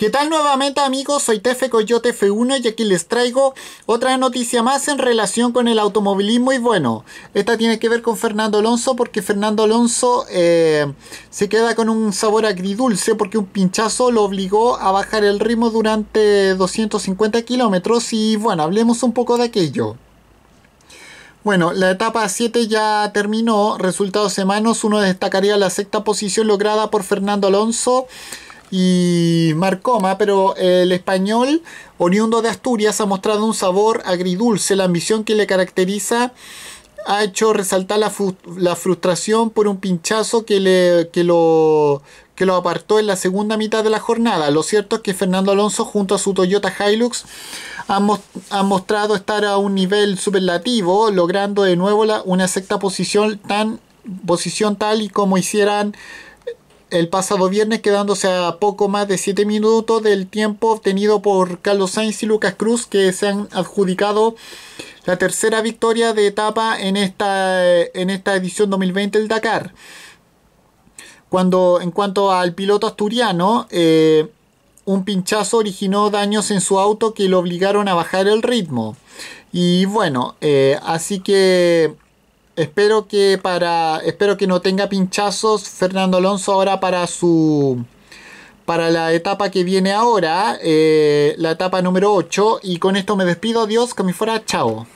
¿Qué tal nuevamente amigos? Soy Tefe Coyote F1 y aquí les traigo otra noticia más en relación con el automovilismo y bueno, esta tiene que ver con Fernando Alonso porque Fernando Alonso eh, se queda con un sabor agridulce porque un pinchazo lo obligó a bajar el ritmo durante 250 kilómetros y bueno, hablemos un poco de aquello. Bueno, la etapa 7 ya terminó, resultados manos, uno destacaría la sexta posición lograda por Fernando Alonso y Marcoma, pero el español oriundo de Asturias ha mostrado un sabor agridulce, la ambición que le caracteriza ha hecho resaltar la, frustración por un pinchazo que, le, que, lo, que lo apartó en la segunda mitad de la jornada. Lo cierto es que Fernando Alonso junto a su Toyota Hilux ha mostrado estar a un nivel superlativo, logrando de nuevo una sexta posición tan posición tal y como hicieran el pasado viernes quedándose a poco más de 7 minutos del tiempo obtenido por Carlos Sainz y Lucas Cruz que se han adjudicado la tercera victoria de etapa en esta, en esta edición 2020 del Dakar. Cuando en cuanto al piloto asturiano, eh, un pinchazo originó daños en su auto que lo obligaron a bajar el ritmo. Y bueno, eh, así que Espero que para. Espero que no tenga pinchazos Fernando Alonso ahora para su. Para la etapa que viene ahora, eh, la etapa número 8. Y con esto me despido. Adiós, que me fuera. Chao.